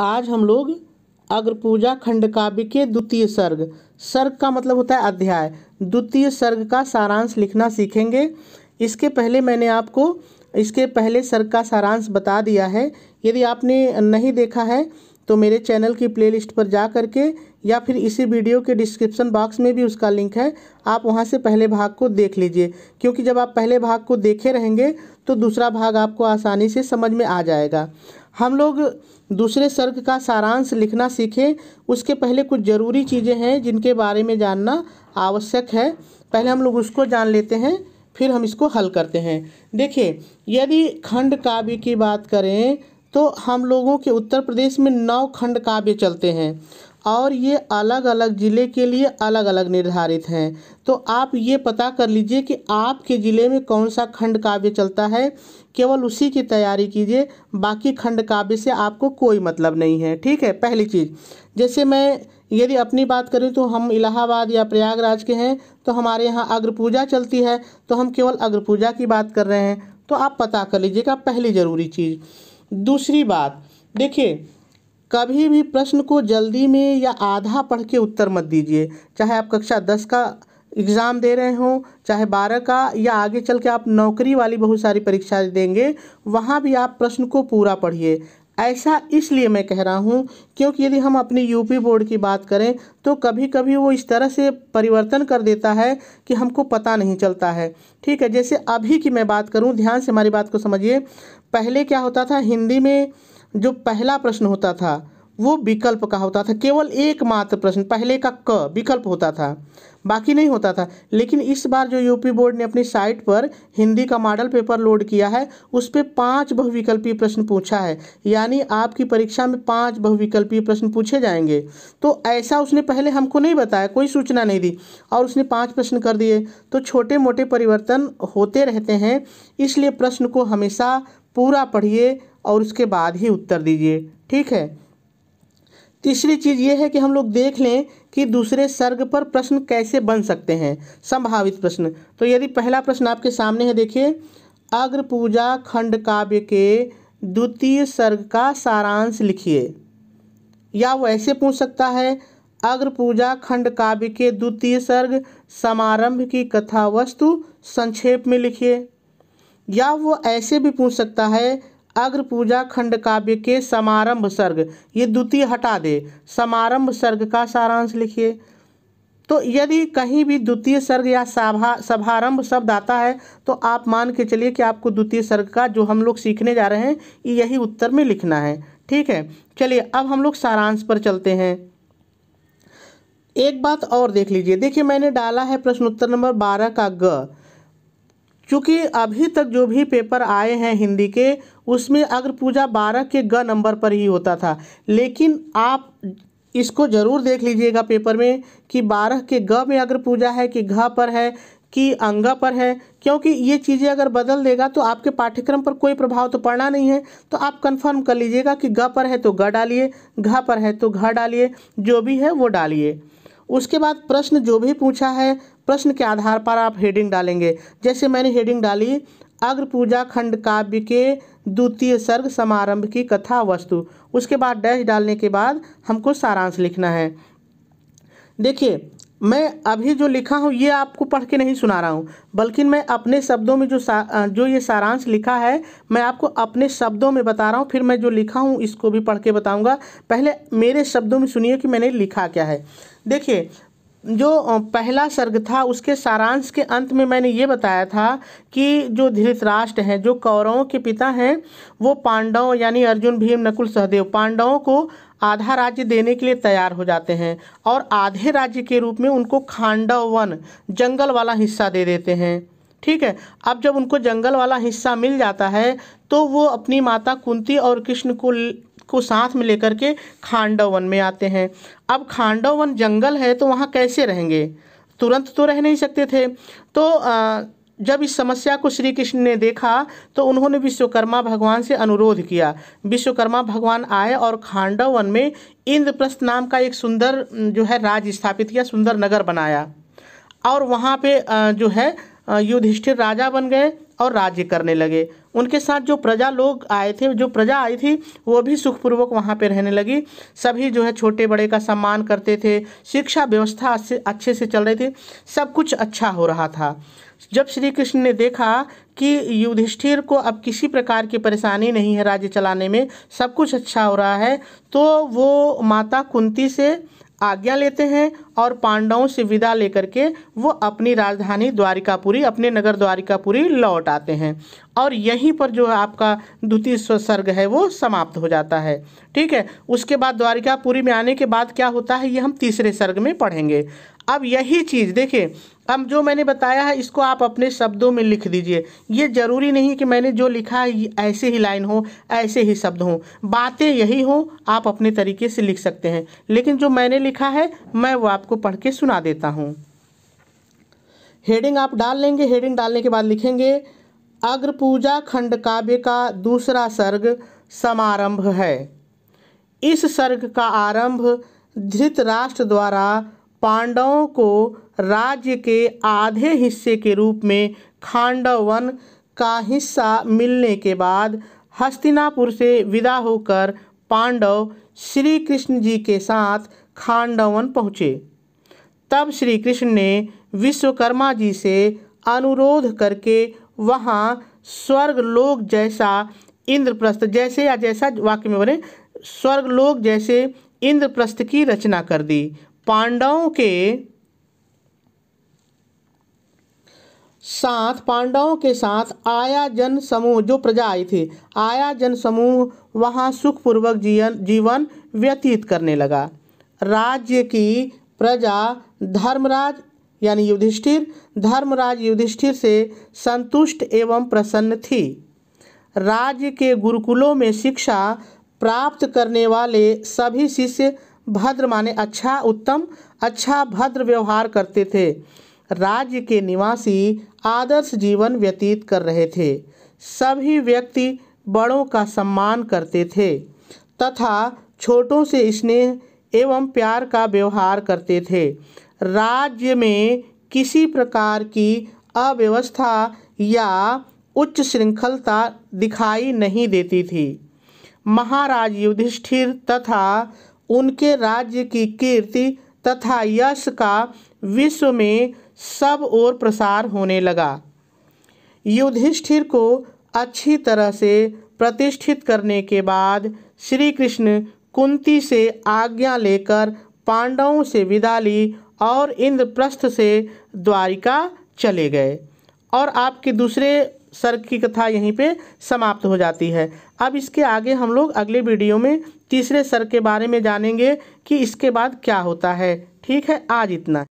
आज हम लोग अग्र पूजा खंड काव्य के द्वितीय सर्ग सर्ग का मतलब होता है अध्याय द्वितीय सर्ग का सारांश लिखना सीखेंगे इसके पहले मैंने आपको इसके पहले सर्ग का सारांश बता दिया है यदि आपने नहीं देखा है तो मेरे चैनल की प्लेलिस्ट पर जा करके या फिर इसी वीडियो के डिस्क्रिप्शन बॉक्स में भी उसका लिंक है आप वहाँ से पहले भाग को देख लीजिए क्योंकि जब आप पहले भाग को देखे रहेंगे तो दूसरा भाग आपको आसानी से समझ में आ जाएगा हम लोग दूसरे सर्ग का सारांश लिखना सीखें उसके पहले कुछ ज़रूरी चीज़ें हैं जिनके बारे में जानना आवश्यक है पहले हम लोग उसको जान लेते हैं फिर हम इसको हल करते हैं देखिए यदि खंड काव्य की बात करें तो हम लोगों के उत्तर प्रदेश में नौ खंड काव्य चलते हैं और ये अलग अलग ज़िले के लिए अलग अलग निर्धारित हैं तो आप ये पता कर लीजिए कि आपके ज़िले में कौन सा खंड काव्य चलता है केवल उसी की तैयारी कीजिए बाकी खंड काव्य से आपको कोई मतलब नहीं है ठीक है पहली चीज़ जैसे मैं यदि अपनी बात करें तो हम इलाहाबाद या प्रयागराज के हैं तो हमारे यहाँ अग्र पूजा चलती है तो हम केवल अग्र पूजा की बात कर रहे हैं तो आप पता कर लीजिएगा पहली ज़रूरी चीज़ दूसरी बात देखिए कभी भी प्रश्न को जल्दी में या आधा पढ़ के उत्तर मत दीजिए चाहे आप कक्षा दस का एग्ज़ाम दे रहे हों चाहे बारह का या आगे चल के आप नौकरी वाली बहुत सारी परीक्षाएं देंगे वहाँ भी आप प्रश्न को पूरा पढ़िए ऐसा इसलिए मैं कह रहा हूँ क्योंकि यदि हम अपनी यूपी बोर्ड की बात करें तो कभी कभी वो इस तरह से परिवर्तन कर देता है कि हमको पता नहीं चलता है ठीक है जैसे अभी की मैं बात करूँ ध्यान से हमारी बात को समझिए पहले क्या होता था हिंदी में जो पहला प्रश्न होता था वो विकल्प का होता था केवल एकमात्र प्रश्न पहले का क विकल्प होता था बाकी नहीं होता था लेकिन इस बार जो यूपी बोर्ड ने अपनी साइट पर हिंदी का मॉडल पेपर लोड किया है उस पर पाँच बहुविकल्पीय प्रश्न पूछा है यानी आपकी परीक्षा में पाँच बहुविकल्पीय प्रश्न पूछे जाएंगे तो ऐसा उसने पहले हमको नहीं बताया कोई सूचना नहीं दी और उसने पाँच प्रश्न कर दिए तो छोटे मोटे परिवर्तन होते रहते हैं इसलिए प्रश्न को हमेशा पूरा पढ़िए और उसके बाद ही उत्तर दीजिए ठीक है तीसरी चीज़ ये है कि हम लोग देख लें कि दूसरे सर्ग पर प्रश्न कैसे बन सकते हैं संभावित प्रश्न तो यदि पहला प्रश्न आपके सामने है देखिए अग्र पूजा खंड काव्य के द्वितीय सर्ग का सारांश लिखिए या वो ऐसे पूछ सकता है अग्र पूजा खंड काव्य के द्वितीय सर्ग समारंभ की कथा वस्तु संक्षेप में लिखिए या वो ऐसे भी पूछ सकता है अग्र पूजा खंड काव्य के समारंभ सर्ग ये द्वितीय हटा दे समारंभ सर्ग का सारांश लिखिए तो यदि कहीं भी द्वितीय सर्ग या सभा सभारंभ शब्द आता है तो आप मान के चलिए कि आपको द्वितीय सर्ग का जो हम लोग सीखने जा रहे हैं यही उत्तर में लिखना है ठीक है चलिए अब हम लोग सारांश पर चलते हैं एक बात और देख लीजिए देखिए मैंने डाला है प्रश्न उत्तर नंबर बारह का ग चूँकि अभी तक जो भी पेपर आए हैं हिंदी के उसमें अग्र पूजा बारह के ग नंबर पर ही होता था लेकिन आप इसको ज़रूर देख लीजिएगा पेपर में कि बारह के ग में अग्र पूजा है कि घ पर है कि अंगा पर है क्योंकि ये चीज़ें अगर बदल देगा तो आपके पाठ्यक्रम पर कोई प्रभाव तो पड़ना नहीं है तो आप कंफर्म कर लीजिएगा कि ग पर है तो ग डालिए घ पर है तो घ डालिए जो भी है वो डालिए उसके बाद प्रश्न जो भी पूछा है प्रश्न के आधार पर आप हेडिंग डालेंगे जैसे मैंने हेडिंग डाली अग्र पूजा खंड काव्य के द्वितीय सर्ग समारंभ की कथा वस्तु उसके बाद डैश डालने के बाद हमको सारांश लिखना है देखिए मैं अभी जो लिखा हूँ ये आपको पढ़ के नहीं सुना रहा हूँ बल्कि मैं अपने शब्दों में जो सा, जो ये सारांश लिखा है मैं आपको अपने शब्दों में बता रहा हूँ फिर मैं जो लिखा हूँ इसको भी पढ़ के बताऊँगा पहले मेरे शब्दों में सुनिए कि मैंने लिखा क्या है देखिए जो पहला सर्ग था उसके सारांश के अंत में मैंने ये बताया था कि जो धृतराष्ट्र हैं जो कौरवों के पिता हैं वो पांडवों यानी अर्जुन भीम नकुल सहदेव पांडवों को आधा राज्य देने के लिए तैयार हो जाते हैं और आधे राज्य के रूप में उनको खांडव वन जंगल वाला हिस्सा दे देते हैं ठीक है अब जब उनको जंगल वाला हिस्सा मिल जाता है तो वो अपनी माता कुंती और कृष्ण को को साथ में लेकर के खांडव वन में आते हैं अब खांडव वन जंगल है तो वहाँ कैसे रहेंगे तुरंत तो रह नहीं सकते थे तो आ, जब इस समस्या को श्री कृष्ण ने देखा तो उन्होंने विश्वकर्मा भगवान से अनुरोध किया विश्वकर्मा भगवान आए और खांडव वन में इंद्रप्रस्थ नाम का एक सुंदर जो है राज स्थापित किया सुंदर नगर बनाया और वहाँ पे जो है युधिष्ठिर राजा बन गए और राज्य करने लगे उनके साथ जो प्रजा लोग आए थे जो प्रजा आई थी वो भी सुखपूर्वक वहाँ पे रहने लगी सभी जो है छोटे बड़े का सम्मान करते थे शिक्षा व्यवस्था अच्छे से चल रही थी सब कुछ अच्छा हो रहा था जब श्री कृष्ण ने देखा कि युधिष्ठिर को अब किसी प्रकार की परेशानी नहीं है राज्य चलाने में सब कुछ अच्छा हो रहा है तो वो माता कुंती से आज्ञा लेते हैं और पांडवों से विदा लेकर के वो अपनी राजधानी द्वारिकापुरी अपने नगर द्वारिकापुरी लौट आते हैं और यहीं पर जो आपका द्वितीय सर्ग है वो समाप्त हो जाता है ठीक है उसके बाद द्वारिकापुरी में आने के बाद क्या होता है ये हम तीसरे सर्ग में पढ़ेंगे अब यही चीज़ देखिए अब जो मैंने बताया है इसको आप अपने शब्दों में लिख दीजिए ये ज़रूरी नहीं कि मैंने जो लिखा है ऐसे ही लाइन हो ऐसे ही शब्द हो बातें यही हो आप अपने तरीके से लिख सकते हैं लेकिन जो मैंने लिखा है मैं वो आपको पढ़ के सुना देता हूँ हेडिंग आप डाल लेंगे हेडिंग डालने के बाद लिखेंगे पूजा खंड काव्य का दूसरा सर्ग समारंभ है इस सर्ग का आरंभ धृतराष्ट्र द्वारा पांडवों को राज्य के आधे हिस्से के रूप में खांडव वन का हिस्सा मिलने के बाद हस्तिनापुर से विदा होकर पांडव श्री कृष्ण जी के साथ खांडवन पहुँचे तब श्री कृष्ण ने विश्वकर्मा जी से अनुरोध करके वहाँ स्वर्ग लोक जैसा इंद्रप्रस्थ जैसे या जैसा वाक्य में बोले स्वर्ग लोक जैसे इंद्रप्रस्थ की रचना कर दी पांडवों के साथ पांडवों के साथ आया जन समूह जो प्रजा आई थी आया जन समूह वहाँ सुखपूर्वक जीवन जीवन व्यतीत करने लगा राज्य की प्रजा धर्मराज यानी युधिष्ठिर धर्मराज युधिष्ठिर से संतुष्ट एवं प्रसन्न थी राज्य के गुरुकुलों में शिक्षा प्राप्त करने वाले सभी शिष्य भद्र माने अच्छा उत्तम अच्छा भद्र व्यवहार करते थे राज्य के निवासी आदर्श जीवन व्यतीत कर रहे थे सभी व्यक्ति बड़ों का सम्मान करते थे तथा छोटों से स्नेह एवं प्यार का व्यवहार करते थे राज्य में किसी प्रकार की अव्यवस्था या उच्च श्रृंखलता दिखाई नहीं देती थी महाराज युधिष्ठिर तथा उनके राज्य की कीर्ति तथा यश का विश्व में सब ओर प्रसार होने लगा युधिष्ठिर को अच्छी तरह से प्रतिष्ठित करने के बाद श्री कृष्ण कुंती से आज्ञा लेकर पांडवों से विदा ली और इंद्रप्रस्थ से द्वारिका चले गए और आपके दूसरे सर्ग की कथा यहीं पे समाप्त हो जाती है अब इसके आगे हम लोग अगले वीडियो में तीसरे सर्ग के बारे में जानेंगे कि इसके बाद क्या होता है ठीक है आज इतना